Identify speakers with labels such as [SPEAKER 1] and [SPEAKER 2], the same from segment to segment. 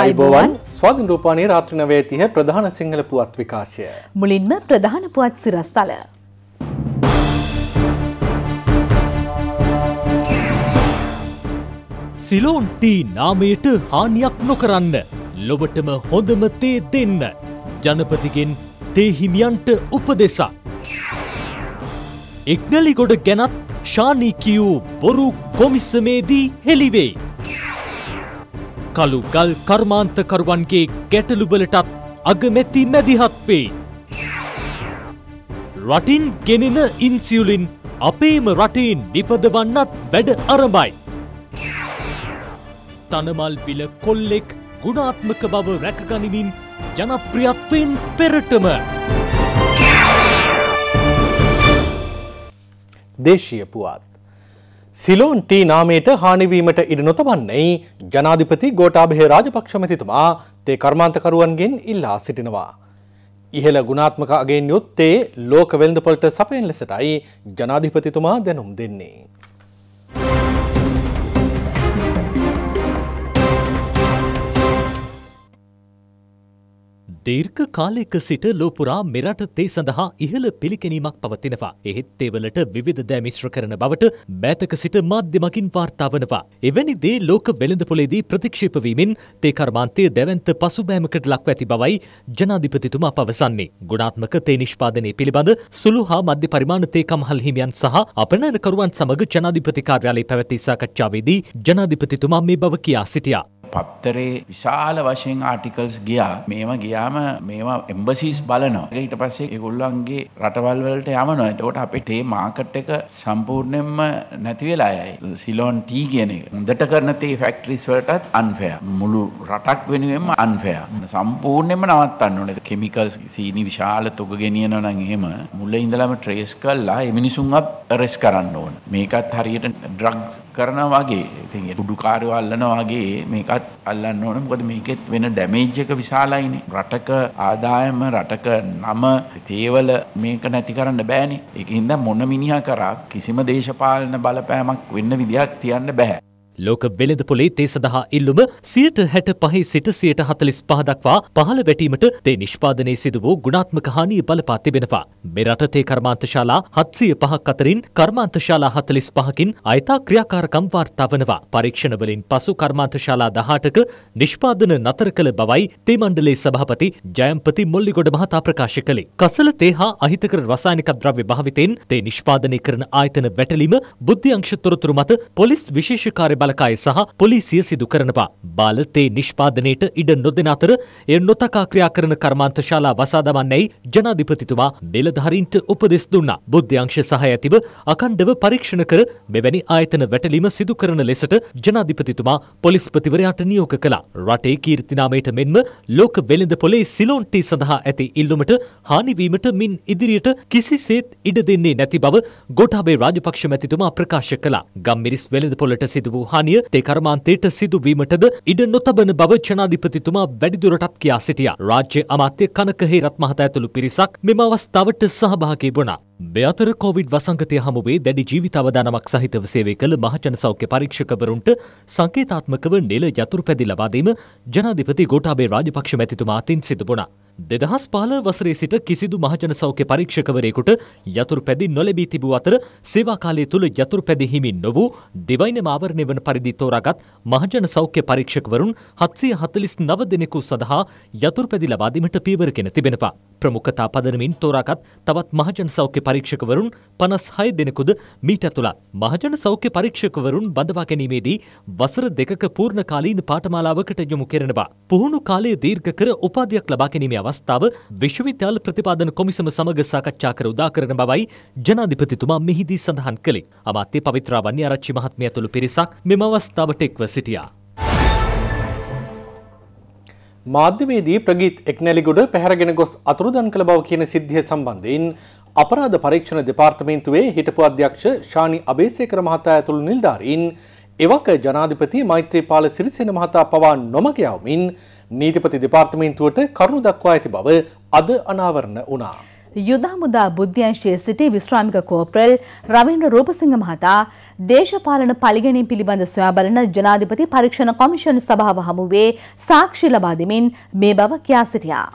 [SPEAKER 1] අයිබෝවන් ස්වාධින් රූපානය රාත්‍රනවේ තිය ප්‍රධාන සිංහල පුවත් විකාශය.
[SPEAKER 2] මුලින්ම ප්‍රධාන පුවත් සිරස්ථල.
[SPEAKER 3] සිලෝන් ටී නාමයට හානියක් නොකරන්න. ලොබටම හොඳම තේ දෙන්න. ජනපතිගෙන් තේහිමියන්ට උපදෙසා. එක්නලිගොඩ ගැනත් ශානීකියූ බොරු කොමිස්සමේදී හෙළිවෙයි. කළු ගල් කර්මාන්තකරුවන්ගේ ගැටලුවලටත් අගමැති මැදිහත් වේ. රටින් ගෙනෙන ඉන්සියුලින් අපේම රටේ නිපදවන්නත් වැඩ අරඹයි. තනමල් පිල කොල්ලෙක් ගුණාත්මක බව රැකගනිමින්
[SPEAKER 1] ජනප්‍රියත්වයෙන් පෙරටම. දේශීය පුවත්. සිලෝන් ටී නාමයට හානිවීමට ඉඩ නොතබන්නේ ජනාධිපති ගෝටාභය රාජපක්ෂ මැතිතුමා තේ කර්මාන්තකරුවන්ගෙන් ඉල්ලා සිටිනවා. ඉහළ ගුණාත්මක අගෙන් යුත්තේ ලෝක වෙළඳපොළට සපයන ලෙසටයි ජනාධිපතිතුමා දැනුම් දෙන්නේ.
[SPEAKER 3] දීර්ඝ කාලයක සිට ලෝපුරා මෙරට තේ සඳහා ඉහළ පිළිකැනීමක් පවතිනවා. එහෙත් ඒවලට විවිධ දෑ මිශ්‍ර කරන බවට මෑතක සිට මාධ්‍යමකින් වාර්තා වනවා. එවැනි දේ ලෝක වෙළඳපොලේදී ප්‍රතික්ෂේප වීමෙන් තේ කර්මාන්තය දැවැන්ත පසුබෑමකට ලක්ව ඇති බවයි ජනාධිපතිතුමා පවසන්නේ. ගුණාත්මක තේ නිෂ්පාදනය පිළිබඳ සුළු හා මධ්‍ය පරිමාණ තේ කම්හල් හිමියන් සහ අපනයනකරුවන් සමග ජනාධිපති කාර්යාලයේ පැවැති සාකච්ඡාවේදී ජනාධිපතිතුමා
[SPEAKER 1] මේ බව කියා සිටියා. පත්තරේ විශාල වශයෙන් ආටිකල්ස් ගියා මේම ගියාම මේවා එම්බසිස් බලනවා ඊට පස්සේ ඒගොල්ලන්ගේ රටවල් වලට යමනවා එතකොට අපේ තේ මාකට් එක සම්පූර්ණයෙන්ම නැති වෙලා යයි සිලෝන් ටී කියන එක හොඳට කරන තේ ෆැක්ටරිස් වලටත් අන්ෆෙයා මුළු රටක් වෙනුවෙන්ම අන්ෆෙයා සම්පූර්ණයෙන්ම නවත්තන්න ඕනේ කෙමිකල්ස් සීනි විශාල තොග ගෙනියනවා නම් එහෙම මුල ඉඳලම ට්‍රේස් කරලා ඒ මිනිසුන්වත් රෙස් කරන්න ඕන. මේකත් හරියට ඩ්‍රග්ස් කරන වගේ ඉතින් උඩුකාරයෝ අල්ලනවා වගේ මේකත් අල්ලන්න ඕන. මොකද මේකෙත් වෙන ඩැමේජ් එක විශාලයිනේ. රටක ආදායම රටක නම තේවල මේක නැති කරන්න බෑනේ. ඒකින්ද මොන මිනිහා කරා කිසිම දේශපාලන බලපෑමක් වෙන්න විදිහක් තියන්න බෑ.
[SPEAKER 3] ලෝක වෙළඳ පොලේ තේ සඳහා ඉල්ලුම සියයට හැට පහේ සිට සියයට හතලිස් පහදක්වා පහළ වැටීමට තේ නිෂ්පාදනය සිදු වූ ගුණාත්මක හානිය බලපා තිබෙනවා. මෙරට තේ කර්මාන්තශාලා හත්සිය පහක් අතරින් කර්මාන්තශාලා හතලිස් පහකින් අයතා ක්‍රියාකාරකම් වාර්තා වනවා. පරීක්ෂණවලින් පසු කර්මාන්තශාලා දහටක නිෂ්පාදන නතර කළ බවයි තේ මණ්ඩලේ සභාපති ජයම්පති මොල්ලිගොඩ මහතා ප්‍රකාශ කළේ. කසල තේ හා අහිතකර රසායනික ද්‍රව්‍ය භාවිතයෙන් තේ නිෂ්පාදනය කරන ආයතන වැටලීම බුද්ධ්‍යංශ තොරතුරු මත පොලිස් විශේෂ කාර්යබ බලකාය සහ පොලිසිය සිදු කරනවා. බාල තේ නිෂ්පාදනයට ඉඩ නොදෙන අතර එය නොතකා ක්‍රියා කරන කර්මාන්ත ශාලා වසා දමන්නයි ජනාධිපතිතුමා නිලධාරීන්ට උපදෙස් දුන්නා. බුද්ධ්‍යංශ සහ ඇතිව අකණ්ඩව පරීක්ෂණ කර මෙවැනි ආයතන වැටලීම සිදු කරන ලෙසට ජනාධිපතිතුමා පොලිස්පතිවරයාට නියෝග කළා. රටේ කීර්තිනාමයට මෙන්ම ලෝක වෙළඳ පොලේ සිලෝන්ටි සඳහා ඇති ඉල්ලුමට හානිවීමට මින් ඉදිරියට කිසිසේත් ඉඩ දෙන්නේ නැති බව ගොටාබේ රාජපක්ෂ මැතිතුමා ප්‍රකාශ කළා. ගම්මිරිස් වෙළඳ පොලට සිදු වූ හානිය තේ කර්මාන්තයට සිදුවීමටද ඉඩ නොතබන බව ජනාධිපතිතුමා වැඩිදුරටත් කියා සිටියා. රාජ්‍ය අමාත්‍ය කනක හේරත් මහතා ඇතුළු පිරිසක් මෙම අවස්ථාවට සහභාගී වුණා. මෙතර කොවිඩ් වසංගතය හමුවේ දැඩි ජීවිත අවදානමක් සහිතව සේවය කළ මහජන සෞඛ්‍ය පරීක්ෂකවරුන්ට සංකේතාත්මකව නිල යතුරු පැදි ලබාදීම ජනාධිපති ගෝටාබේ රාජපක්ෂ මැතිතුමා අතින් සිදු වුණා. දෙදහස් පාල වසරේ සිට කිසිදු මහජන සෞඛ්‍ය පරීක්ෂකවරයෙකුට යතුරු පැදි නොලැබී තිබූ අතර සේවාකාලය තුළ යතුරු පැදි හිමි නොවූ දෙවයින මාවරණය වන පරිදි තෝරාගත් මහජන සෞඛ්‍ය පරීක්ෂකවරුන් හත්සිය හතලිස් නව දෙනෙකු සඳහා යතුරු පැදි ලබාදීමට පීවරගෙන තිබෙනවා. ප්‍රමුඛතා පදනමින් තෝරාගත් තවත් මහජන සෞඛ්‍ය පරීක්ෂකවරුන් පනස් හය දෙනෙකුද මීට ඇතුළත් මහජන සෞඛ්‍ය පරීක්ෂකවරුන් බඳවා ගැනීමේදී වසර දෙකක පූර්ණ කාලීන පාඨමාලාවකට යොමු කරනවා. පුහුණු කාලය දීර්ඝ කර උපාධියක් ලබා ගැනීමේ අවස්ථාව විශ්වවිද්‍යාල ප්‍රතිපාදන කොමිසම සමග සාකච්ඡා කර උදා කරන බවයි ජනාධිපතිතුමා මෙහිදී සඳහන් කළේ. අමාත්‍ය පවිත්‍රා වන්‍ය ආරච්චි මහත්මිය ඇතුළු පිරිසක් මෙම අවස්ථාවට එක්ව සිටියා.
[SPEAKER 1] මාධ්‍යවේදී ප්‍රගීත් එක්නැලිගොඩ පැහැරගෙන ගොස් අතුරුදන් කළ බව කියන සිද්ධිය සම්බන්ධයෙන් අපරාධ පරීක්ෂණ දෙපාර්තමේන්තුවේ හිටපු අධ්‍යක්ෂ ශානි අබේසේකර මහතා ඇතුළු නිලධාරීන් එවක ජනාධිපති මෛත්‍රීපාල සිරිසේන මහතා පවා නොමග යවමින් නීතිපති දෙපාර්තමේන්තුවට කරුණු දක්වා ඇති බව අද අනාවරණ වුණා.
[SPEAKER 2] යුදාමුදා බුද්ධ්‍යංශයේ සිටි විශ්‍රාමික කෝප්‍රල් රවීන්ද්‍ර රූපසිංහ මහතා දේශපාලන පරිගැනීම් පිළිබඳ සොයා බලන ජනාධිපති පරීක්ෂණ කොමිෂන් සභාව හමුවේ සාක්ෂි ලබා දෙමින් මේ බව කියා සිටියා.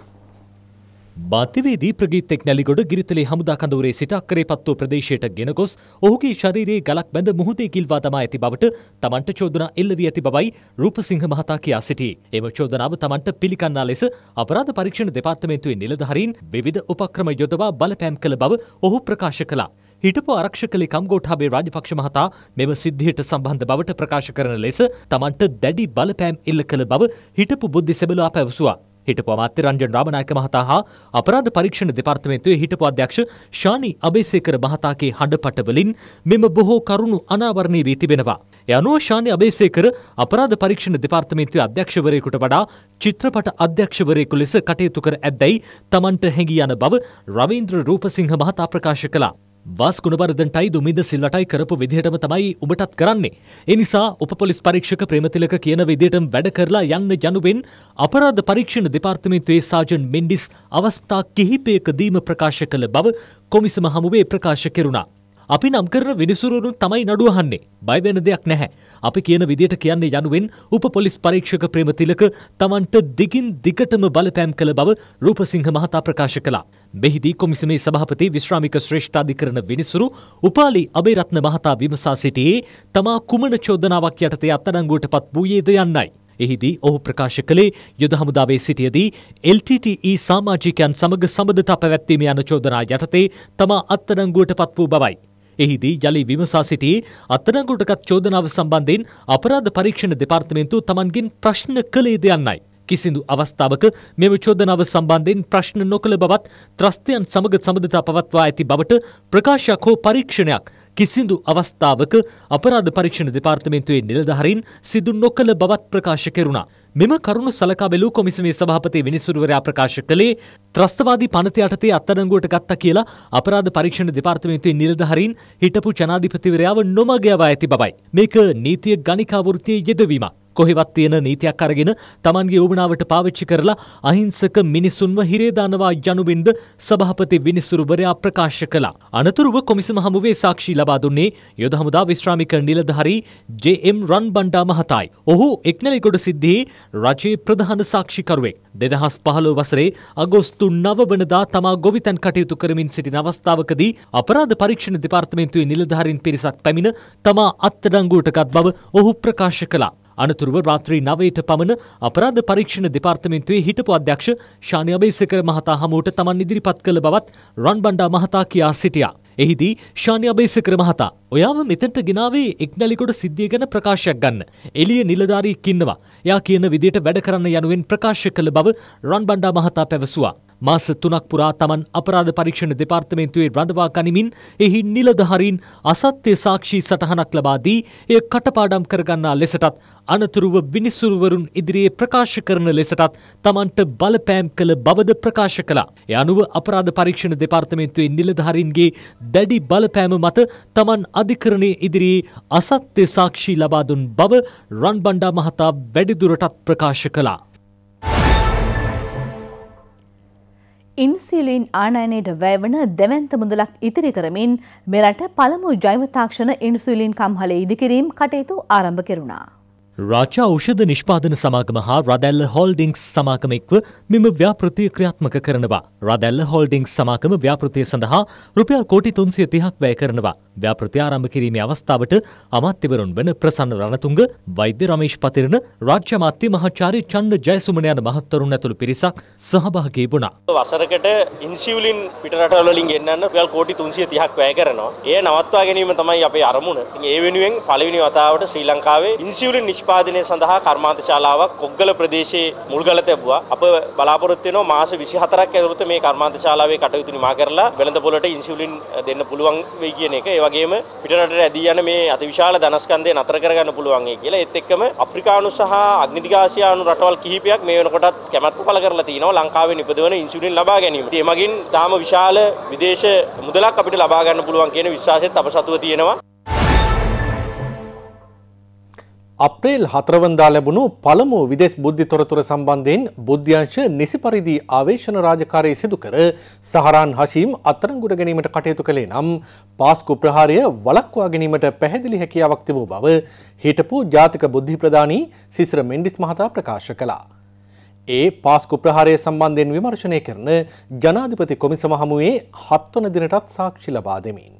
[SPEAKER 3] බතිවේදී ප්‍රගීත්තෙක් නැලිගොඩ ගිරිතලේ හමුදා කඳවුරේ සිට අක්කරේ පත්තුව ප්‍රදේශයට ගෙන ගොස් ඔහුගේ ශරීරයේ ගලක් බැඳ මුහුදේ කිල්වා දමා ඇති බවට තමන්ට චෝදනා එල්ල වී ඇති බවයි රූපසිංහ මහතා කියා සිටී. එම චෝදනාව තමන්ට පිළිගන්නා ලෙස අපරාධ පරීක්ෂණ දෙපාර්තමේන්තුවේ නිලධාරීන් විවිධ උපක්‍රම යොදවා බලපෑම් කළ බව ඔහු ප්‍රකාශ කළා. හිටපු ආරක්ෂකලි කම්ගෝඨාබේ රාජපක්ෂ මහතා මෙම සිද්ධියට සම්බන්ධ බවට ප්‍රකාශ කරන ලෙස තමන්ට දැඩි බලපෑම් එල්ල කළ බව හිටපු බුද්ධි සෙබලා පැවසුවා. හිටපු අමාත්‍ය රංජන් රාමනායක මහතා හා අපරාධ පරීක්ෂණ දෙපාර්තමේන්තුවේ හිටපු අධ්‍යක්ෂ ශානි අබේසේකර මහතාගේ හඬපට වලින් මෙම බොහෝ කරුණු අනාවරණය වී තිබෙනවා. ඒ අනුව ශානි අබේසේකර අපරාධ පරීක්ෂණ දෙපාර්තමේන්තුවේ අධ්‍යක්ෂවරයෙකුට වඩා චිත්‍රපට අධ්‍යක්ෂවරයෙකු ලෙස කටයුතු කර ඇද්දැයි තමන්ට හැඟී යන බව රවීන්ද්‍ර රූපසිංහ මහතා ප්‍රකාශ කළා. බස් ගුණවර්ධන්ටයි දුමින්ද සිල්වටයි කරපු විදිහටම තමයි ඔබටත් කරන්නේ. ඒ නිසා උපපොලිස් පරීක්ෂක ප්‍රේමතිලක කියන විදිහටම වැඩ කරලා යන්න යනුවෙන් අපරාධ පරීක්ෂණ දෙපාර්තමේන්තුවේ සාජන් මෙන්ඩිස් අවස්ථා කිහිපයකදීම ප්‍රකාශ කළ බව කොමිසම හමුවේ ප්‍රකාශ කෙරුණා. අපි නම් කරන විනිසුරුවරුන් තමයි නඩුවහන්නේ. බය වෙන දෙයක් නැහැ. අපි කියන විදියට කියන්නේ යනුවෙන් උප පොලිස් පරීක්ෂක ප්‍රේමතිලක තමන්ට දිගින් දිගටම බලපෑම් කළ බව රූපසිංහ මහතා ප්‍රකාශ කළා. මෙහිදී කොමිසමේ සභාපති විශ්‍රාමික ශ්‍රේෂ්ඨාධිකරණ විනිසුරු උපාලි අබේරත්න මහතා විමසා සිටියේ තමා කුමන චෝදනාවක් යටතේ අත්අඩංගුවට පත් වූයේද යන්නයි. එහිදී ඔහු ප්‍රකාශ කළේ යුද හමුදාවේ සිටියදී LTTE සාමාජිකයන් සමග සබඳතා පැවැත්වීම යන චෝදනා යටතේ තමා අත්අඩංගුවට පත් වූ බවයි. එහිදී යළි විමසා සිටි අත්අඩංගුවටගත් චෝදනාව සම්බන්ධයෙන් අපරාධ පරීක්ෂණ දෙපාර්තමේන්තුව තමන්ගෙන් ප්‍රශ්න කළේද යන්නයි. කිසිදු අවස්ථාවක මෙම චෝදනාව සම්බන්ධයෙන් ප්‍රශ්න නොකළ බවත් ත්‍රස්තයන් සමග සබඳතා පවත්වා ඇති බවට ප්‍රකාශයක් හෝ පරීක්ෂණයක් කිසිදු අවස්ථාවක අපරාධ පරීක්ෂණ දෙපාර්තමේන්තුවේ නිලධහරින් සිදු නොකළ බවත් ප්‍රකාශ කෙරුණා. මෙම කරුණු සලකා බැලූ කොමිසමේ සභාපති විනිසුරුවරයා ප්‍රකාශ කළේ ත්‍රස්තවාදී පනත යටතේ අත්අඩංගුවට ගත්තා කියලා අපරාධ පරීක්ෂණ දෙපාර්තමේන්තුවේ නිලධාරීන් හිටපු ජනාධිපතිවරයාව නොමග යවා ඇති බවයි. මේක නීතිය ගණිකා වෘත්තියේ යෙදවීමක්. කොහෙවත් තියෙන නීතියක් අරගෙන තමන්ගේ උවමනාවට පාවිච්චි කරලා අහිංසක මිනිසුන්ව හිරේ දානවා යනුවෙන්ද සභාපති විනිසුරුවරයා ප්‍රකාශ කළා. අනතුරුව කොමිසම හමුවේ සාක්ෂි ලබා දුන්නේ යොද හමුදා විශ්‍රාමික නිලධාරී ජේ.එම්. රන්බණ්ඩා මහතායි. ඔහු එක්නලිගොඩ සිද්ධියේ රජයේ ප්‍රධාන සාක්ෂිකරුවෙක්. දෙදහස් පහළොව වසරේ අගෝස්තු නව වනදා තමා ගොවිතැන් කටයුතු කරමින් සිටින අවස්ථාවකදී අපරාධ පරීක්ෂණ දෙපාර්තමේන්තුවේ නිලධාරීන් පිරිසක් පැමිණ තමා අත්අඩංගුවටගත් බව ඔහු ප්‍රකාශ කළා. අනතුරුව රාත්‍රී නවයට පමණ අපරාධ පරීක්ෂණ දෙපාර්තමේන්තුවේ හිටපු අධ්‍යක්ෂ ශානි අබේසකර මහතා හමුවට තමන් ඉදිරිපත් කළ බවත් රන් බණ්ඩා මහතා කියා සිටියා. එහිදී ශානි අබේසකර මහතා ඔයාම මෙතනට ගෙනාවේ එක්නැලිකොට සිද්ධිය ගැන ප්‍රකාශයක් ගන්න. එළිය නිලධාරියෙක් ඉන්නවා. එයා කියන විදියට වැඩ කරන්න යනුවෙන් ප්‍රකාශ කළ බව රන් බණ්ඩා මහතා පැවසුවා. මාස තුනක් පුරා තමන් අපරාධ පරීක්ෂණ දෙපාර්තමේන්තුවේ රඳවා ගනිමින් එහි නිලධහරින් අසත්‍ය සාක්ෂි සටහනක් ලබා දී එය කටපාඩම් කරගන්නා ලෙසටත් අනතුරුව විනිසුරුවරුන් ඉදිරියේ ප්‍රකාශ කරන ලෙසටත් තමන්ට බලපෑම් කළ බවද ප්‍රකාශ කළා. ඒ අනුව අපරාධ පරීක්ෂණ දෙපාර්තමේන්තුවේ නිලධහරින්ගේ දැඩි බලපෑම මත තමන් අධිකරණයේ ඉදිරියේ අසත්‍ය සාක්ෂි ලබා දුන් බව රන්බණ්ඩා මහතා වැඩිදුරටත් ප්‍රකාශ කළා.
[SPEAKER 2] ඉන්සිලින් ආනයනයට වැෑවන දෙවන්ත මුදලක් ඉතිරි කරමින් මෙරට පළමු ජෛවතාක්ෂණ ඉන්සුලින් කම්හල ඉදිකිරීම් කටයුතු ආරම්භ කෙරුණා.
[SPEAKER 3] රාචා ෞෂධ නිෂ්පාදන සමාගම හා රදැල්ල හෝල්ඩිංක්ස් සමාගමෙක්ව මෙම ව්‍යාපෘතිය ක්‍රියාත්මක කරනවා. රදැල්ල හෝල්ඩිංක්ස් සමාගම ව්‍යාපෘතිය සඳහා රුපියල් කෝටි තුන්සිය තිහක් වැය කරනවා. ව්‍යාපෘති ආරම්භ කිරීමේ අවස්ථාවට අමාත්‍යවරුන් වන ප්‍රසන්න රණතුංග, වෛද්‍ය රමේෂ් පතිරණ, රාජ්‍ය අමාත්‍ය මහාචාර්ය චන්ද ජයසුමන යන මහත්වරුන් ඇතුළු පිරිසක් සහභාගී වුණා.
[SPEAKER 1] වසරකට ඉන්සියුලින් පිටරටවල වලින් ගෙන්නන්න රුපියල් කෝටි 330ක් වැය කරනවා. එය නවත්වා ගැනීම තමයි අපේ අරමුණ. ඉතින් ඒ වෙනුවෙන් පළවෙනි වතාවට ශ්‍රී ලංකාවේ ඉන්සියුලින් නිෂ්පාදනය සඳහා කර්මාන්ත ශාලාවක් කොග්ගල ප්‍රදේශයේ මුල්ගල තැබුවා. අප බලාපොරොත්තු වෙනවා මාස 24ක් ඇතුළත මේ කර්මාන්ත ශාලාවේ කටයුතු නිමා කරලා වෙළඳ පොළට ඉන්සියුලින් දෙන්න පුළුවන් වෙයි කියන එක ඒ වගේම පිටරටට ඇදී යන මේ අතිවිශාල ධනස්කන්ධය නතර කරගන්න පුළුවන් ඒ කියලා. ඒත් එක්කම අප්‍රිකානු සහ අග්නිදිගාසියානු රටවල් කිහිපයක් මේ වෙනකොටත් කැමැත්ත පළ කරලා තිනවා ලංකාවේ නිපදවන ඉන්සියුලින් ලබා ගැනීම. ඒ මගින් තාම විශාල විදේශ මුදලක් අපිට ලබා ගන්න පුළුවන් කියන විශ්වාසයත් අප සතුව තියෙනවා. අප්‍රේල් හතරවන්දා ලැබුණු පළමු විදෙස් බුද්ධි තොරතුර සම්බන්ධයෙන් බුද්ධ්‍යංශ නිසි පරිදි ආවේශන රාජකාරය සිදු කර සහරාන් හශීම් අත්තරංගුට ගැනීමට කටයුතු කළේ නම් පාස්කු ප්‍රහාරය වලක්වා ගැනීමට පැහැදිලි හැකියාවක් තිබූ බව හිටපු ජාතික බුද්ධි ප්‍රධානී සිසිර මෙන්ඩිස් මහතා ප්‍රකාශ කළා. ඒ පාස්කු ප්‍රහාරය සම්බන්ධයෙන් විමර්ශනය කරන ජනාධිපති කොමිසම හමුවේ හත්වන දිනටත් සාක්ෂි ලබා දෙමින්.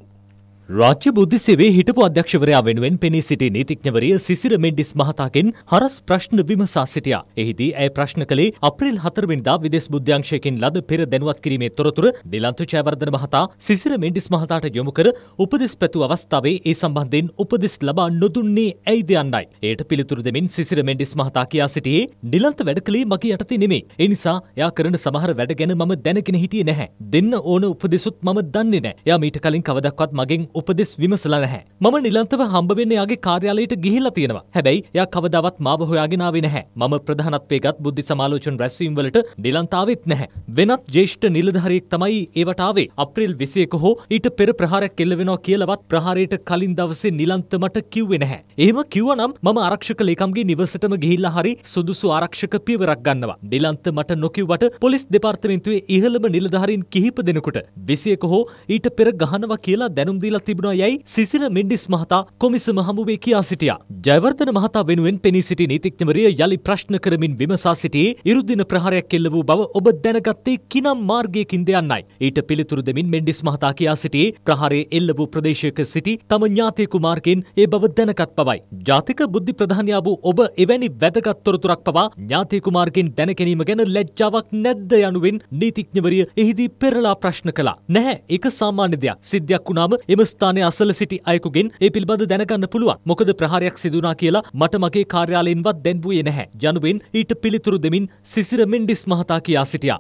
[SPEAKER 3] රාජ්‍ය බුද්ධ සෙවේ හිටපු අධ්‍යක්ෂවරයා වෙනුවෙන් පෙනී සිටි නීතිඥවරිය සිසිර මෙන්ඩිස් මහතාගෙන් හරස් ප්‍රශ්න විමසා සිටියා. එහිදී ඇය ප්‍රශ්න කළේ අප්‍රේල් 4 වෙනිදා විදේශ බුද්ධ්‍යංශයෙන් ලද පෙර දැනුවත් කිරීමේ තොරතුරු දිලන්තු ජයවර්ධන මහතා සිසිර මෙන්ඩිස් මහතාට යොමු කර උපදෙස් පැතු අවස්ථාවේ ඒ සම්බන්ධයෙන් උපදෙස් ලබා නොදුන්නේ ඇයිද යන්නයි. එයට පිළිතුරු දෙමින් සිසිර මෙන්ඩිස් මහතා කියා සිටියේ දිලන්ත වැඩ කළේ මගේ යටතේ නෙමෙයි. ඒ නිසා එයා කරන සමහර වැඩ ගැන මම දැනගෙන හිටියේ නැහැ. දෙන්න ඕන උපදෙසුත් මම දන්නේ නැහැ. එයා මීට කලින් කවදක්වත් මගෙන් උපදෙස් විමසලා නැහැ. මම නිලන්තව හම්බවෙන්න යාගේ කාර්යාලයට ගිහිල්ලා තියෙනවා. හැබැයි එයා කවදාවත් මාව හොයාගෙන ආවේ නැහැ. මම ප්‍රධානත්වයේ ගත් බුද්ධි සමාලෝචන රැස්වීම් වලට නිලන්තාවෙත් නැහැ. වෙනත් ජ්‍යෙෂ්ඨ නිලධාරියෙක් තමයි ඒවට ආවේ. අප්‍රේල් 21 හෝ ඊට පෙර ප්‍රහාරයක් එල්ල වෙනවා කියලාවත් ප්‍රහාරයට කලින් දවසේ නිලන්ත මට කිව්වේ නැහැ. එහෙම කිව්වනම් මම ආරක්ෂක ලේකම්ගේ නිවසටම ගිහිල්ලා හරි සුදුසු ආරක්ෂක පියවරක් ගන්නවා. නිලන්ත මට නොකිව්වට පොලිස් දෙපාර්තමේන්තුවේ ඉහළම නිලධාරීන් කිහිප දෙනෙකුට 21 හෝ ඊට පෙර ගහනවා කියලා දැනුම් දීලා තිබුණා යැයි සිසිර මෙන්ඩිස් මහතා කොමිසම හමුවේ කියා සිටියා. ජයවර්ධන මහතා වෙනුවෙන් පෙනී සිටි නීතිඥවරිය යළි ප්‍රශ්න කරමින් විමසා සිටියේ ඉරුදින ප්‍රහාරයක් එල්ල වූ බව ඔබ දැනගත්තේ කිනම් මාර්ගයකින්ද යන්නයි. ඊට පිළිතුරු දෙමින් මෙන්ඩිස් මහතා කියා සිටියේ ප්‍රහාරයේ එල්ල වූ ප්‍රදේශයක සිටි තම ඥාතියෙකු මාර්ගයෙන් ඒ බව දැනගත් පවයි. ජාතික බුද්ධි ප්‍රධානියා වූ ඔබ එවැනි වැදගත් තොරතුරක් පවා ඥාතියෙකු මාර්ගයෙන් දැන ගැනීම ගැන ලැජ්ජාවක් නැද්ද යනුවෙන් නීතිඥවරිය එහිදී පෙරලා ප්‍රශ්න කළා. නැහැ ඒක සාමාන්‍ය දෙයක්. සිද්ධියක් වුණාම එම මධ්‍යස්ථානය අසල සිටි අයකුගෙන් ඒ පිළිබඳ දැනගන්න පුළුවන්. මොකද ප්‍රහාරයක් සිදුනා කියලා මට මගේ කාර්යාලයෙන්වත් දැන්වුවේ නැහැ. යනුවෙන් ඊට පිළිතුරු දෙමින් සිසිර මෙන්ඩිස් මහතා කියා සිටියා.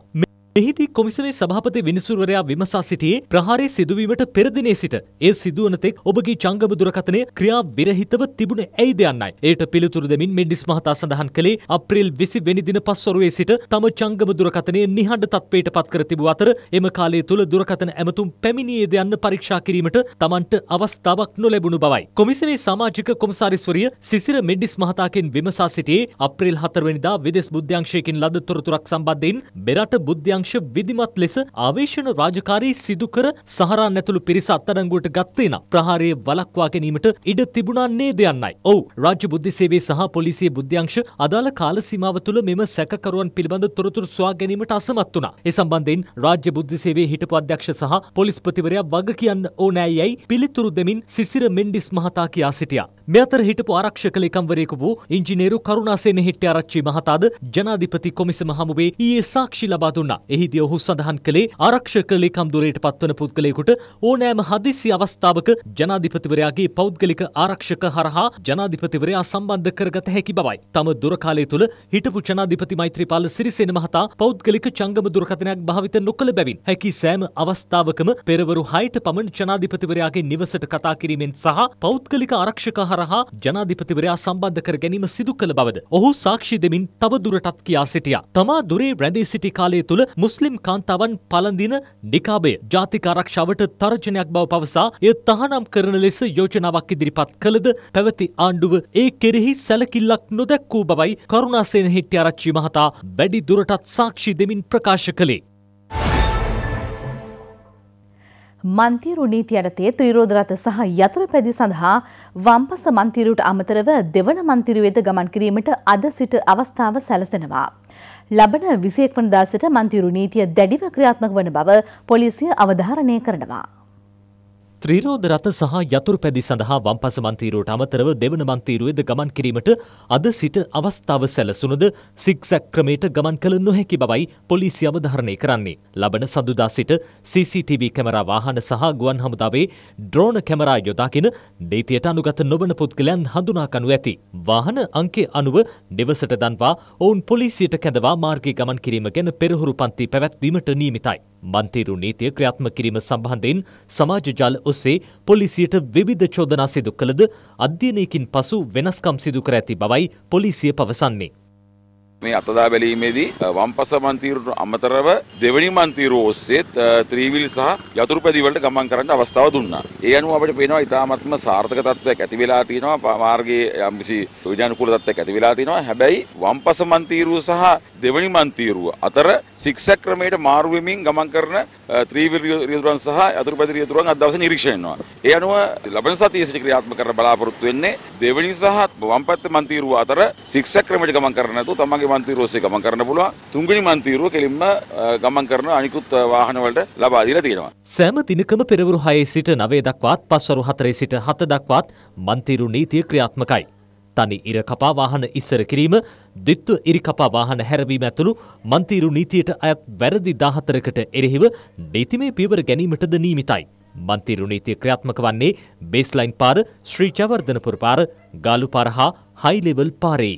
[SPEAKER 3] එහිදී කොමිසමේ සභාපති විනිසුරවරයා විමසා සිටියේ ප්‍රහාරයේ සිදුවීමට පෙරදිනේ සිට ඒ සිදුවන තෙක් ඔබගේ ජංගම දුරකථනය ක්‍රියා විරහිතව තිබුණ ඇයිද යන්නයි. ඒට පිළිතුරු දෙමින් මෙඩිස් මහතා සඳහන් කළේ අප්‍රේල් 20 වෙනි දින පස්වරුවේ සිට තම ජංගම දුරකථනය නිහඬ තත්ත්වයට පත් කර තිබූ අතර එම කාලය තුල දුරකථන ඇමතුම් පැමිණියේද යන්න පරීක්ෂා කිරීමට Tamanට අවස්ථාවක් නොලැබුණු බවයි. කොමිසමේ සමාජික කොමසාරිස්වරිය සිසිර මෙඩිස් මහතාගෙන් විමසා සිටියේ අප්‍රේල් 4 වෙනිදා විදෙස් බුද්ධ්‍යංශයකින් ලද තොරතුරක් සම්බන්ධයෙන් බෙරට බුද්ධ්‍යංශ වංශ විධිමත් ලෙස ආවේශන රාජකාරී සිදු කර සහරන් ඇතුළු පිරිස අත්අඩංගුවට ගත්තේ නම් ප්‍රහාරයේ වළක්වා ගැනීමට ඉඩ තිබුණා නේද යන්නයි. ඔව් රාජ්‍ය බුද්ධි සේවයේ සහ පොලිසිය බුද්ධ්‍යංශ අදාළ කාල සීමාව තුළ මෙම සැකකරුවන් පිළිබඳ තොරතුරු සොයා ගැනීමට අසමත් වුණා. ඒ සම්බන්ධයෙන් රාජ්‍ය බුද්ධි සේවයේ හිටපු අධ්‍යක්ෂ සහ පොලිස්පතිවරයා වග කියන්න ඕනෑ යයි පිළිතුරු දෙමින් සිසිර මෙන්ඩිස් මහතා කියා සිටියා. මේ අතර හිටපු ආරක්ෂක ලේකම්වරයෙකු වූ ඉංජිනේරු කරුණාසේන හෙට්ටිආරච්චි මහතාද ජනාධිපති කොමිසම හමුවේ ඊයේ සාක්ෂි ලබා දුන්නා. එහිදී ඔහු සඳහන් කළේ ආරක්ෂක ලේකම්දුරයට පත්වන පුද්ගලයෙකුට ඕනෑම හදිසි අවස්ථාවක ජනාධිපතිවරයාගේ පෞද්ගලික ආරක්ෂක හරහා ජනාධිපතිවරයා සම්බන්ධ කරගත හැකි බවයි. තම දුරකාලය තුළ හිටපු ජනාධිපති මෛත්‍රීපාල සිරිසේන මහතා පෞද්ගලික ජංගම දුරකථනයක් භාවිත නොකළ බැවින් හැකි සෑම අවස්ථාවකම පෙරවරු හයට පමණ ජනාධිපතිවරයාගේ නිවසට කතා කිරීමෙන් සහ පෞද්ගලික ආරක්ෂක හරහා ජනාධිපතිවරයා සම්බන්ධ කර ගැනීම සිදු කළ බවද ඔහු සාක්ෂි දෙමින් තව දුරටත් කියා සිටියා. තමා දුරේ රැඳී සිටි කාලය තුළ මුස්ලිම් කාන්තාවන් පළඳින නිකාබය ජාතික ආරක්ෂාවට තර්ජනයක් බව පවසා එය තහනම් කරන ලෙස යෝජනාවක් ඉදිරිපත් කළද පැවති ආණ්ඩුව ඒ කෙරෙහි සැලකිල්ලක් නොදැක්වූ බවයි කරුණාසේන හෙට්ටිආරච්චි මහතා වැඩි දුරටත් සාක්ෂි දෙමින් ප්‍රකාශ කළේ.
[SPEAKER 2] මන්තීරු නීති යටතේ ත්‍රීරෝධරත සහ යතුරු පැදි සඳහා වම්පස මන්තීරුට අමතරව දෙවන මන්තීරු වෙත ගමන් කිරීමට අද සිට අවස්ථාව සැලසෙනවා. ලබන විසියෙක් වන දාසට මන්තිරු නීතිය දැඩිව ක්‍රියාත්මක වන බව පොලිසිය අවධාරණය කරනවා.
[SPEAKER 3] ත්‍රීරෝධ රථ සහ යතුරු පැදි සඳහා වම්පස මන්තීරුවට අමතරව දෙවන මන්තීරුවේද ගමන් කිරීමට අද සිට අවස්ථාව සැලසුනද සික්සැක් ක්‍රමයට ගමන් කළ නොහැකි බවයි පොලිසිය අවධාරණය කරන්නේ. ලබන සඳුදා සිට CCTV කැමරා වාහන සහ ගුවන් හමුදාවේ ඩ්‍රෝන කැමරා යොදාගෙන නීතියට අනුගත නොවන පුද්ගලයන් හඳුනා ගනු ඇති. වාහන අංකය අනුව නිවසට දන්වා ඔවුන් පොලිසියට කැඳවා මාර්ගයේ ගමන් කිරීම ගැන පෙරහුරු පන්ති පැවැත්වීමට නියමිතයි. මන්තීරු නීතිය ක්‍රියාත්මක කිරීම සම්බන්ධයෙන් සමාජ ජාල ඔස්සේ පොලිසියට විවිධ චෝදනා සිදු කළද අධ්‍යයනයකින් පසු වෙනස්කම් සිදු කර ඇති බවයි පොලිසිය පවසන්නේ. මේ අතදා බැලීමේදී වම්පස මන්තීරුට අමතරව දෙවැනි මන්තීරුව ඔස්සේත් ත්‍රීවිල් සහ යතුරු පැදිවලට ගමන් කරන්න අවස්ථාව දුන්නා. ඒ අනුව අපිට පේනවා ඉතාමත්ම සාර්ථක තත්ත්වයක් ඇති වෙලා තියෙනවා. මාර්ගයේ යම්කිසි සුවිධානුකූල තත්ත්වයක් ඇති වෙලා තියෙනවා. හැබැයි වම්පස මන්තීරුව සහ දෙවැනි මන්තීරුව අතර සික්සැක් ක්‍රමයට මාරු වෙමින් ගමන් කරන ත්‍රීවිල් රියදුරන් සහ යතුරු පැදි රියදුරන් අද දවසේ නිරීක්ෂණය වෙනවා. ඒ අනුව ලබන සතියේ සිට ක්‍රියාත්මක කරන්න බලාපොරොත්තු වෙන්නේ දෙවැනි සහ වම්පැත්ත මන්තීරුව අතර සික්සැක් ක්‍රමයට ගමන් කරන නැතුව තමගේ මන්තීරුව ඔස්සේ ගමන් කරන්න පුළුවන්. තුන්වෙනි මන්තීරුව කෙලින්ම ගමන් කරන අනිකුත් වාහන වලට ලබා දීලා තියෙනවා. සෑම දිනකම පෙරවරු 6 සිට 9 දක්වාත් පස්වරු 4 සිට 7 දක්වාත් මන්තීරු නීතිය ක්‍රියාත්මකයි. තනි ඉර කපා වාහන ඉස්සර කිරීම, ද්විත්ව ඉරි කපා වාහන හැරවීම ඇතුළු මන්තීරු නීතියට අයත් වැරදි 14කට එරෙහිව නීතිමය පියවර ගැනීමටද නියමිතයි. මන්තීරු නීතිය ක්‍රියාත්මක වන්නේ බේස්ලයින් පාර, ශ්‍රී ජවර්ධනපුර පාර, ගාලු පාර හා හයිලෙවල් පාරේ.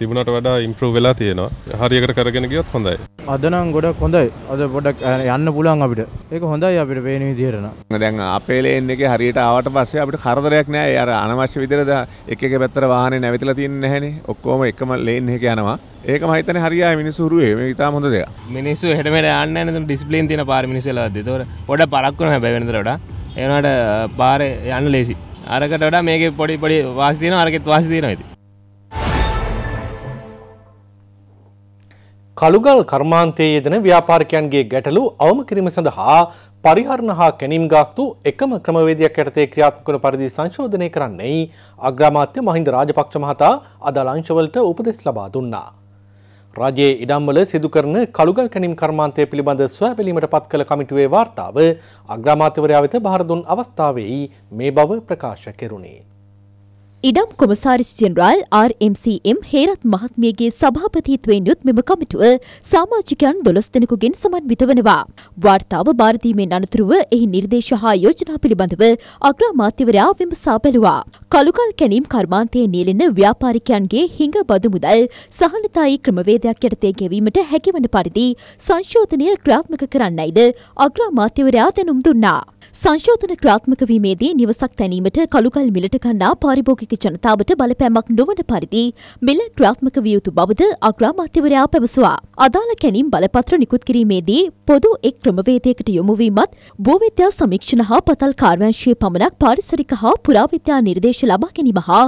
[SPEAKER 1] තිබුණට වඩා ඉම්ප්‍රූ වෙලා තියෙනවා හරියකට කරගෙන ගියොත් හොඳයි අදනම් ගොඩක් හොඳයි අද පොඩක් යන්න පුළුවන් අපිට ඒක හොඳයි අපිට පේන විදිහට දැන් අපේ ලේන් එකේ හරියට ආවට පස්සේ අපිට කරදරයක් නෑ අර අනවශ්‍ය විදිහට එක එක පැත්තට වාහනේ නැවතිලා තියෙන්නේ නැහනේ ඔක්කොම එකම ලේන් එකේ යනවා ඒක මහිතන හරියා මිනිස්සු හුරුවේ මේ ඉතාම හොඳ දෙයක්. මිනිස්සු එහෙට මෙහෙට යන්නේ නැහැ නේද ඩිස්ප්ලේන් තියෙන පාර මිනිස්සු එලාද. ඒතකොට පොඩ පරක් වෙනවා හැබැයි වෙනතර වඩා. ඒ වුණාට පාරේ යන්න ලේසි. අරකට වඩා මේකේ පොඩි පොඩි වාසි තියෙනවා අරකෙත් වාසි තියෙනවා ඉතින්. කළුගල් කර්මාන්තයේ යෙදෙන ව්‍යාපාරිකයන්ගේ ගැටලු අවම කිරීම සඳහා පරිහරණ හා කැනීම් ගාස්තු එකම ක්‍රමවේදයක් යටතේ ක්‍රියාත්මක වන පරිදි සංශෝධනය කරන්නයි අග්‍රාමාත්‍ය මහින්ද රාජපක්ෂ මහතා අදාළ අංශවලට උපදෙස් ලබා දුන්නා. රජයේ ඉඩම්වල සිදු කරන කළුගල් කැනීම් කර්මාන්තය පිළිබඳ සොයාබැලීමට පත් කළ කමිටුවේ වාර්තාව අග්‍රාමාත්‍යවරයා වෙත භාර දුන් අවස්ථාවේයි මේ බව ප්‍රකාශ කෙරුණේ.
[SPEAKER 4] ඉඩම් කොමසාරිස් ජෙනරාල් RMCM හේරත් මහත්මියගේ සභාපතිත්වයෙන් යුත් මෙම කමිටුව සමාජිකයන් දොළොස් දෙනෙකුගෙන් සමන්විත වනවා. වාර්තාව භාරතීමෙන් අනතුරුව එහි නිර්දේශ හා යෝජනා පිළිබඳව අග්‍රාමාත්‍යවරයා විමසා බැලුවා. කළුකල් කැනීම් කර්මාන්තයේ නියැලෙන ව්‍යාපාරිකයන්ගේ හිඟ බදු මුදල් සහනතායි ක්‍රමවේදයක් යටතේ ගෙවීමට හැකිවන පරිදි සංශෝධනය ක්‍රියාත්මක කරන්නයිද අග්‍රාමාත්‍යවරයා දැනුම් දුන්නා. සංශෝධන ක්‍රාත්මක වීමේදී නිවසක් තැනීමට කළුකල් මිලට ගන්නා පාරිභෝගික ජනතාවට බලපෑමක් නොවන පරිදි මිල ක්‍රාත්මක විය යුතු බවද අග්‍රාමාත්‍යවරයා පැවසුවා. අදාළ කැණීම් බලපත්‍ර නිකුත් කිරීමේදී පොදු එක් ක්‍රමවේදයකට යොමුවීමත් භූවිද්‍යා සමීක්ෂණ හා පතල් කාර්යංශයේ පමණක් පාරිසරික හා පුරාවිද්‍යා නිර්දේශ ලබා ගැනීම හා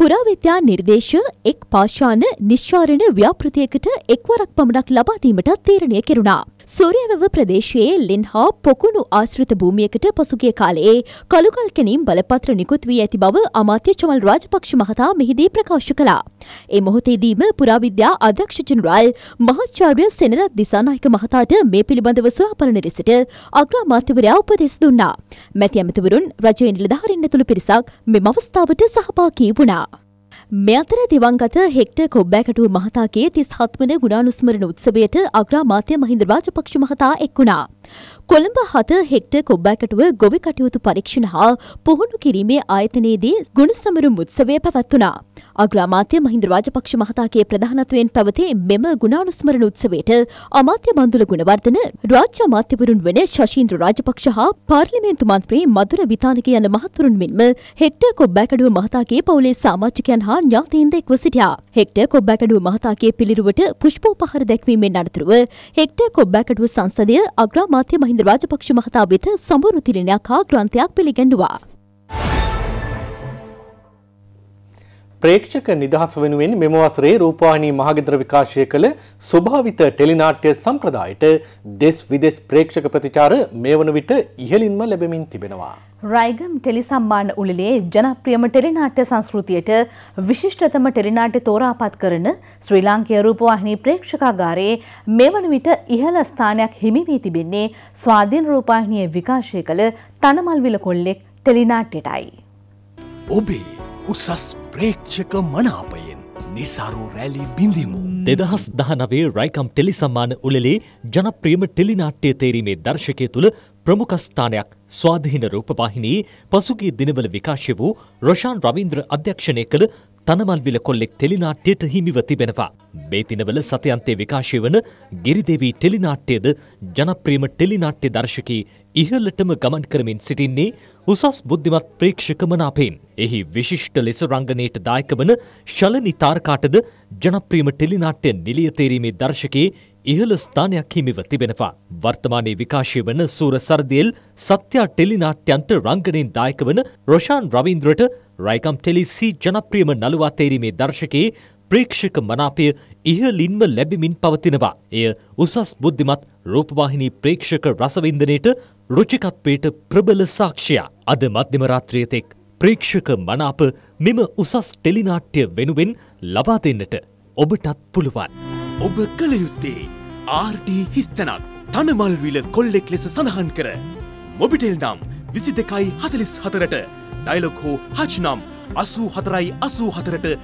[SPEAKER 4] පුරාවිද්‍යා නිර්දේශ එක් පාෂාණ නිශ්චාරණ ව්‍යාපෘතියකට එක්වරක් පමණක් ලබා දීමට තීරණය කෙරුණා. සූරියවැව ප්‍රදේශයේ ලෙන් හා පොකුණු ආශ්‍රිත භූමියකට පසුගිය කාලයේ කළුකල් කැනීම් බලපත්‍ර නිකුත් වී ඇති බව අමාත්‍ය චමල් රාජපක්ෂ මහතා මෙහිදී ප්‍රකාශ කළා. ඒ මොහොතේදීම පුරාවිද්‍යා අධ්‍යක්ෂ ජනරාල් මහාචාර්ය සෙනරත් දිසානායක මහතාට මේ පිළිබඳව සුවපරණ ලෙසට අග්‍ර අමාත්‍යවරයා උපදෙස් දුන්නා. මැති ඇමතිවරුන් රජයේ නිලධාරීන් ඇතුළු පිරිසක් මෙම අවස්ථාවට සහභාගී වුණා. මේ අතර දිවංගත හෙක්ටර් කොබ්බෑකටුව මහතාගේ 37 වන ගුණානුස්මරණ උත්සවයට අග්‍රාමාත්‍ය මහින්ද රාජපක්ෂ මහතා එක් වුණා. කොළඹ හත හෙක්ට කොබ්බෑකටුව ගොවි කටයුතු පරීක්ෂණ හා පුහුණු කිරීමේ ආයතනයේදී ගුණ සමරු මුත්සවය පැවැත්වනා. අග්‍රාමාත්‍ය මහින්ද රාජපක්ෂ මහතාගේ ප්‍රධානත්වයෙන් පැවති මෙම ගුණානුස්මරණ උත්සවයට අමාත්‍ය මන්දුල ගුණවර්ධන රාජ්‍ය අමාත්‍යවරුන් වන ශෂීන්ද්‍ර රාජපක්ෂ හා පාර්ලිමේන්තු මන්ත්‍රී මధుර විතානක යන මහතුරුන් මෙන්ම හෙක්ටර් කොබ්බෑකඩුව මහතාගේ පවුලේ සමාජිකයන් හා ඥාතීන්ද එක්ව සිටියා. හෙක්ටර් කොබ්බෑකඩුව මහතාගේ පිළිරුවට පුෂ්පෝපහාර දැක්වීමෙන් අනතුරුව හෙක්ටර් කොබ්බෑකඩුව සංසදය අග්‍රාමාත්‍ය මාත්‍ය මහින්ද රාජපක්ෂ මහතා වෙත සමරු තිරණයක් හා ග්‍රන්ථයක් පිළිගැන්වුවා.
[SPEAKER 1] ප්‍රේක්ෂක නිදහස් වෙනුවෙන් මෙම වසරේ රූපවාහිනී මහගෙදර විකාශය කළ ස්වභාවිත ටෙලිනාට්‍ය සම්ප්‍රදායට දෙස් විදෙස් ප්‍රේක්ෂක ප්‍රතිචාර මේ වන විට ඉහළින්ම ලැබෙමින් තිබෙනවා.
[SPEAKER 2] රයිගම් ටෙලි සම්මාන උළෙලේ ජනප්‍රියම ටෙලිනාට්‍ය සංස්කෘතියට විශිෂ්ටතම ටෙලිනාට්‍ය තෝරාපත් කරන ශ්‍රී ලාංකේය රූපවාහිනී ප්‍රේක්ෂකාගාරයේ මේ වන විට ඉහළ ස්ථානයක් හිමි වී තිබෙන්නේ ස්වාධීන රූපවාහිනිය විකාශය කළ තනමල්විල කොල්ලෙක් ටෙලිනාට්‍යයටයි.
[SPEAKER 3] ඔබේ උසස් ප්‍රේක්ෂක මනාපයෙන් නිසරු රැලි බිඳිමු. දෙදහස් දහනවේ රයිකම් ටෙලි සම්මාන උළෙලේ ජනප්‍රියම ටෙලිනාට්‍යය තේරීමේ දර්ශකය තුළ ප්‍රමුඛස්ථානයක් ස්වාධීන රූපවාහිනී පසුගිය දිනවල විකාශය වූ රොෂාන් රවින්ද්‍ර අධ්‍යක්ෂණය කළ තනමල්විල කොල්ලෙක් ටෙලිනාට්‍යයට හිමිව තිබෙනවා. මේ දිනවල සතයන්තේ විකාශය වන ගිරිදේවී ටෙලිනාට්‍යයද ජනප්‍රියම ටෙලිනාට්‍ය දර්ශකී ඉහළටම ගමන් කරමින් සිටින්නේ උසස් බුද්ධිමත් ප්‍රේක්ෂකමන අපෙන් එහි විශිෂ්ට ලෙස රංගනයට දායකවන ශලනි තාර්කාටද ජනප්‍රියම ටෙලිනාට්‍ය නිලියතේරීමේ දර්ශකයේ ඉහළ ස්ථානයක් හිමිව තිබෙනවා. වර්තමානයේ විකාශය වන සූර සරදියල් සත්‍යා ටෙලිනාට්‍යන්ට රංගනයෙන් දායකවන රොෂාන් රවීන්ද්‍රට රයිකම් ටෙලිසි ජනප්‍රියම නළුවා තේරීමේ දර්ශකයේ ප්‍රේක්ෂක මනාපය ඉහලින්ම ලැබිමින් පවතිනවා. එය උසස් බුද්ධිමත් රූපවාහිනී ප්‍රේක්ෂක රසවින්දනයට රුචිකත්වයට ප්‍රබල සාක්ෂයක් අද මධ්‍යම රාත්‍රියතෙක් ප්‍රේක්ෂක මනාප මෙම උසස් ටෙලිනාට්‍ය වෙනුවෙන් ලබා දෙන්නට ඔබටත් පුළුවන්. ඔබ කළ යුත්තේ RT හිස්තනක් තනමල්විල කොල්ලෙක් ලෙස සඳහන් කර. මොබිටෙල් නම් විසි දෙකයි හතලිස් හතරට ඩයිලොක් හෝ හච් නම් අසූ හතරයි අසූ හතරට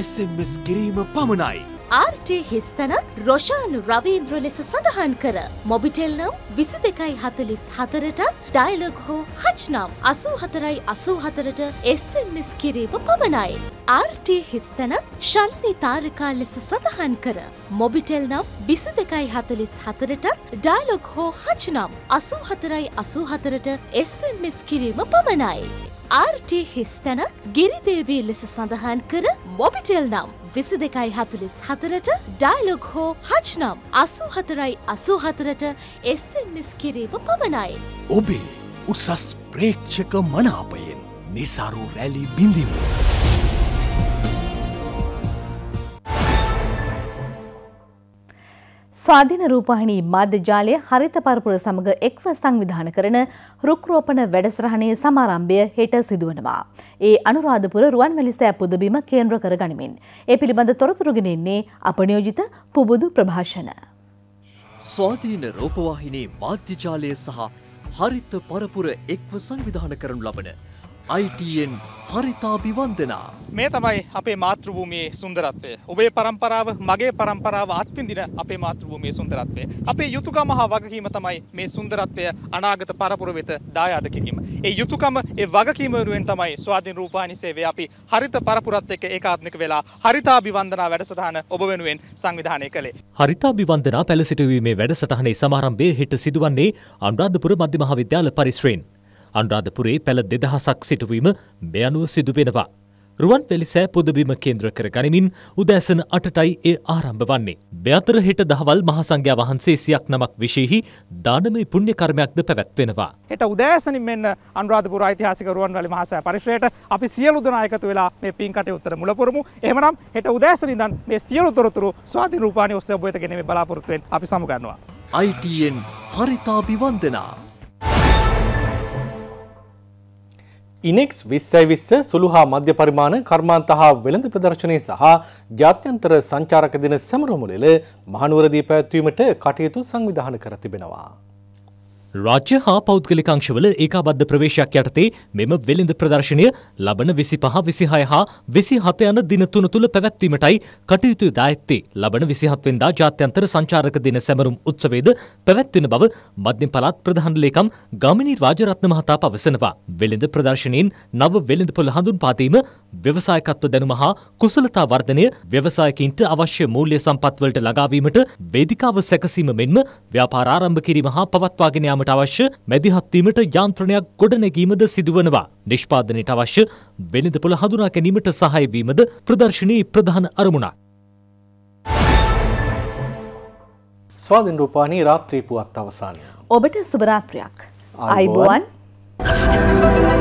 [SPEAKER 3] SMS කිරීම පමණයි.
[SPEAKER 4] ආර්ටි හිස්තනත් රොෂාන් රවීන්ද්‍ර ලෙස සඳහන් කර මොබිටෙල් නම් විසි දෙකයි හතලිස් හතරටත් ඩයිලොග් හෝ හච්නම් අසූ හතරයි අසූ හතරට එස්සෙන්මිස් කිරීම පමණයි. ආර්ටි හිස්තනත් ශල්නි තාරකා ලෙස සඳහන් කර මොබිටෙල් නම් විසි දෙකයි හතලිස් හතරටත් ඩයිලොග් හෝ හච්නම් අසූ හතරයි අසූ හතරට එස්සෙන්මිස් කිරීම පමණයි. ආර්ටි හිස්තැනක් ගිරිදේවී ලෙස සඳහන් කර මොබිටෙල් නම් විසි දෙකයි හතලිස් හතරට ඩයිලොග් හෝ හච් නම් අසු හතරයි අසු හතරට එස්සමිස් කිරීම පමණයි.
[SPEAKER 1] ඔබේ උසස් ප්‍රේක්ෂක මනාපයෙන්
[SPEAKER 3] නිසරු රැලි බිඳිමු.
[SPEAKER 2] ස්වාධීන රූපවාහිනී මාධ්‍ය ජාලය හරිත පරපුර සමග එක්ව සංවිධානය කරන රුක්රෝපණ වැඩසටහනේ සමාරම්භය හෙට සිදුවනවා. ඒ අනුරාධපුර රුවන්වැලි සෑ පුදබිම කේන්ද්‍ර කර ගනිමින්. ඒ පිළිබඳ තොරතුරු ගෙනෙන්නේ අපනියෝජිත පුබුදු ප්‍රභාෂණ.
[SPEAKER 3] ස්වාධීන රූපවාහිනී
[SPEAKER 1] මාධ්‍ය ජාලය සහ හරිත පරපුර එක්ව සංවිධාන කරනු ලබන අයිටන් හරිතාබිවන්දනා. මේ තමයි අපේ මාතෘභූමයේ සුන්දරත්වය. ඔබේ පරම්පරාව මගේ පරම්පරාව අත්විඳින අපේ මාතෘභූමයේ සුන්දරත්වය. අපේ යුතුයකම හා වගකීම තමයි මේ සුන්දරත්වය අනාගත පරපුර වෙත දායාද කිරීම. ඒ යුතුයකම ඒ වගකීම වෙනුවෙන් තමයි ස්වාධීන රූපවාහිනී සේවය අපි හරිත පරපුරත් එක්ක ඒකාත්මික වෙලා හරිතාබිවන්දනා වැඩසටහන ඔබ වෙනුවෙන් සංවිධානය කළේ.
[SPEAKER 3] හරිතාබිවන්දනා පැළ සිටුවීමේ වැඩසටහනේ සමාරම්භය හෙට සිදුවන්නේ අනුරාධපුර මධ්‍ය මහා විද්‍යාල පරිශ්‍රයෙන්. අනුරාධපුරේ පැළ දෙදහසක් සිටුවීම මේ අනුව සිදුවෙනවා. රුවන් පෙලිසෑ පුදබිම කේන්ද්‍ර කර ගනිමින් උදෑසන අටටයි ඒ ආරම්භ වන්නේ. බ්‍යතර හෙට දහවල් මහසංඝයා වහන්සේ සියක් නමක් විශේහි දානමය පුණ්‍ය කර්මයක්ද පැවැත්වෙනවා.
[SPEAKER 1] හෙට උදෑසනින් මෙන්න අනුරාධපුර ඓතිහාසික රුවන්වැලි මහසෑ පරිශ්‍රයට අපි සියලු දෙනා එකතු වෙලා මේ පින් කටයුත්තට මුල පුරමු. එහෙමනම් හෙට උදෑසනින් ඉඳන් මේ සියලු තොරතුරු ස්වාධීන රූපාණි ඔස්සේ ඔබ වෙත ගෙනෙමේ බලාපොරොත්තු වෙන් අපි සමු ගන්නවා. ITN හරිතාභිවන්දනා ඉනෙක්ස් විස්සයි විස්ස සුළු හා මධ්‍ය පරිමාණ කර්මාන්ත හා වෙළඳ ප්‍රදර්ශනය සහ ජාත්‍යන්තර සංචාරක දින සැමරමුලෙල මහනුවරදී පැවැත්වීමට කටයුතු සංවිධාන කර තිබෙනවා.
[SPEAKER 3] රාජ්‍ය හා පෞද්ගලිකංශවල ඒකාබද්ධ ප්‍රවේශයක් යටතේ මෙම වෙළඳ ප්‍රදර්ශනය ලබන විසි පහ විසිහය හා විසි හත යන දින තුන තුළ පැවැත්වීමටයි කටයුතු දායත්තේ ලබන විසිහත්වෙන්දා ජාත්‍යන්තර සංචාරක දින සැමරුම් උත්සවේද පැවැත්වෙන බව මධ්‍යම පළාත් ප්‍රධාන ලේකම් ගමිනී රාජරත්න මහතා පවසනවා. වෙළඳ ප්‍රදර්ශනයෙන් නව වෙළඳ පොළ හඳුන් පාදීම ව්‍යවසායකත්ව දැනුම හා කුසලතා වර්ධනය ව්‍යවසායකින්ට අවශ්‍ය මූල්‍ය සම්පත්වලට ලඟාවීමට වේදිකාව සැකසීම මෙන්ම ව්‍යාපාර ආරම්භ කිරීම හා පවත්වාගෙන යාමට අවශ්‍ය මැදිහත්වීමට යාන්ත්‍රණයක් ගොඩනැගීමද සිදුවනවා. නිෂ්පාදනයට අවශ්‍ය වෙළඳ පොළ හඳුනා ගැනීමට සහාය වීමද ප්‍රදර්ශනී ප්‍රධාන අරමුණක්.
[SPEAKER 1] ස්වාධින් රූපානී රාත්‍රී පුවත් අවසානය.
[SPEAKER 2] ඔබට සුභරාත්‍රයක්. අයිබුවන්. Thank you.